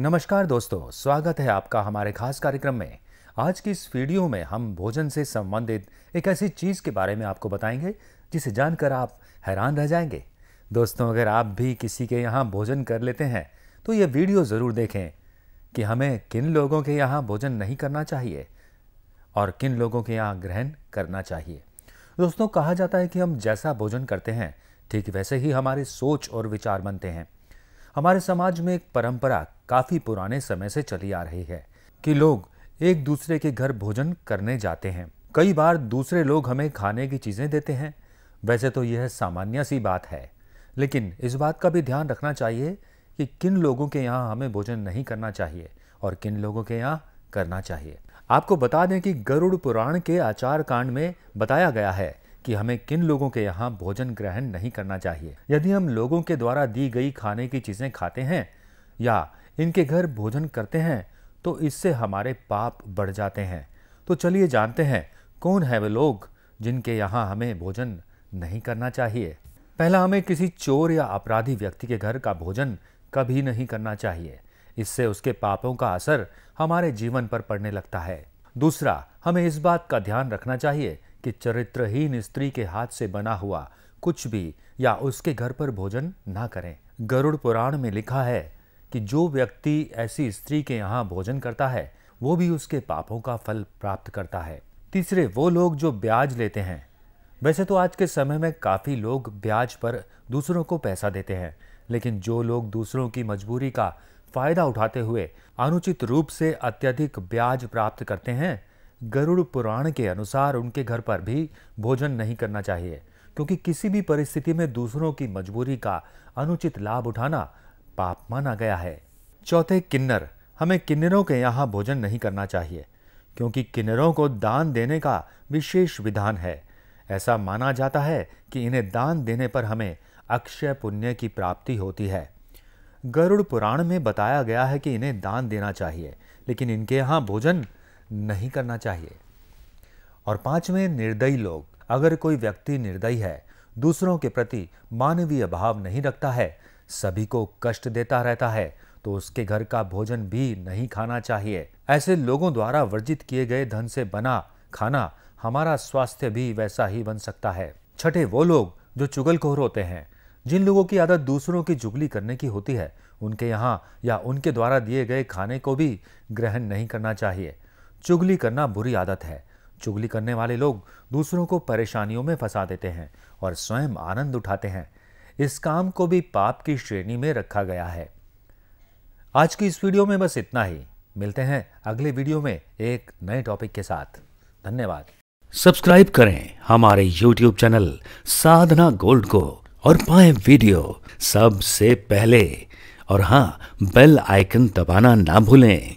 नमस्कार दोस्तों स्वागत है आपका हमारे खास कार्यक्रम में आज की इस वीडियो में हम भोजन से संबंधित एक ऐसी चीज़ के बारे में आपको बताएंगे जिसे जानकर आप हैरान रह जाएंगे दोस्तों अगर आप भी किसी के यहाँ भोजन कर लेते हैं तो ये वीडियो ज़रूर देखें कि हमें किन लोगों के यहाँ भोजन नहीं करना चाहिए और किन लोगों के यहाँ ग्रहण करना चाहिए दोस्तों कहा जाता है कि हम जैसा भोजन करते हैं ठीक वैसे ही हमारी सोच और विचार बनते हैं हमारे समाज में एक परंपरा काफ़ी पुराने समय से चली आ रही है कि लोग एक दूसरे के घर भोजन करने जाते हैं कई बार दूसरे लोग हमें खाने की चीज़ें देते हैं वैसे तो यह सामान्य सी बात है लेकिन इस बात का भी ध्यान रखना चाहिए कि किन लोगों के यहाँ हमें भोजन नहीं करना चाहिए और किन लोगों के यहाँ करना चाहिए आपको बता दें कि गरुड़ पुराण के आचार कांड में बताया गया है कि हमें किन लोगों के यहाँ भोजन ग्रहण नहीं करना चाहिए यदि हम लोगों के द्वारा दी गई खाने की चीज़ें खाते हैं या इनके घर भोजन करते हैं तो इससे हमारे पाप बढ़ जाते हैं तो चलिए जानते हैं कौन है वे लोग जिनके यहाँ हमें भोजन नहीं करना चाहिए पहला हमें किसी चोर या अपराधी व्यक्ति के घर का भोजन कभी नहीं करना चाहिए इससे उसके पापों का असर हमारे जीवन पर पड़ने लगता है दूसरा हमें इस बात का ध्यान रखना चाहिए कि चरित्रहीन स्त्री के हाथ से बना हुआ कुछ भी या उसके घर पर भोजन ना करें गरुड़ पुराण में लिखा है कि जो व्यक्ति ऐसी स्त्री के यहाँ भोजन करता है वो भी उसके पापों का फल प्राप्त करता है तीसरे वो लोग जो ब्याज लेते हैं वैसे तो आज के समय में काफ़ी लोग ब्याज पर दूसरों को पैसा देते हैं लेकिन जो लोग दूसरों की मजबूरी का फ़ायदा उठाते हुए अनुचित रूप से अत्यधिक ब्याज प्राप्त करते हैं गरुड़ पुराण के अनुसार उनके घर पर भी भोजन नहीं करना चाहिए क्योंकि किसी भी परिस्थिति में दूसरों की मजबूरी का अनुचित लाभ उठाना पाप माना गया है चौथे किन्नर हमें किन्नरों के यहाँ भोजन नहीं करना चाहिए क्योंकि किन्नरों को दान देने का विशेष विधान है ऐसा माना जाता है कि इन्हें दान देने पर हमें अक्षय पुण्य की प्राप्ति होती है गरुड़ पुराण में बताया गया है कि इन्हें दान देना चाहिए लेकिन इनके यहाँ भोजन नहीं करना चाहिए और पांचवें निर्दयी लोग अगर कोई व्यक्ति निर्दयी है दूसरों के प्रति मानवीय भाव नहीं रखता है सभी को कष्ट देता रहता है तो उसके घर का भोजन भी नहीं खाना चाहिए ऐसे लोगों द्वारा वर्जित किए गए धन से बना खाना हमारा स्वास्थ्य भी वैसा ही बन सकता है छठे वो लोग जो चुगलखोर होते हैं जिन लोगों की आदत दूसरों की जुगली करने की होती है उनके यहाँ या उनके द्वारा दिए गए खाने को भी ग्रहण नहीं करना चाहिए चुगली करना बुरी आदत है चुगली करने वाले लोग दूसरों को परेशानियों में फंसा देते हैं और स्वयं आनंद उठाते हैं इस काम को भी पाप की श्रेणी में रखा गया है आज की इस वीडियो में बस इतना ही मिलते हैं अगले वीडियो में एक नए टॉपिक के साथ धन्यवाद सब्सक्राइब करें हमारे YouTube चैनल साधना गोल्ड को और पाए वीडियो सबसे पहले और हाँ बेल आइकन दबाना ना भूलें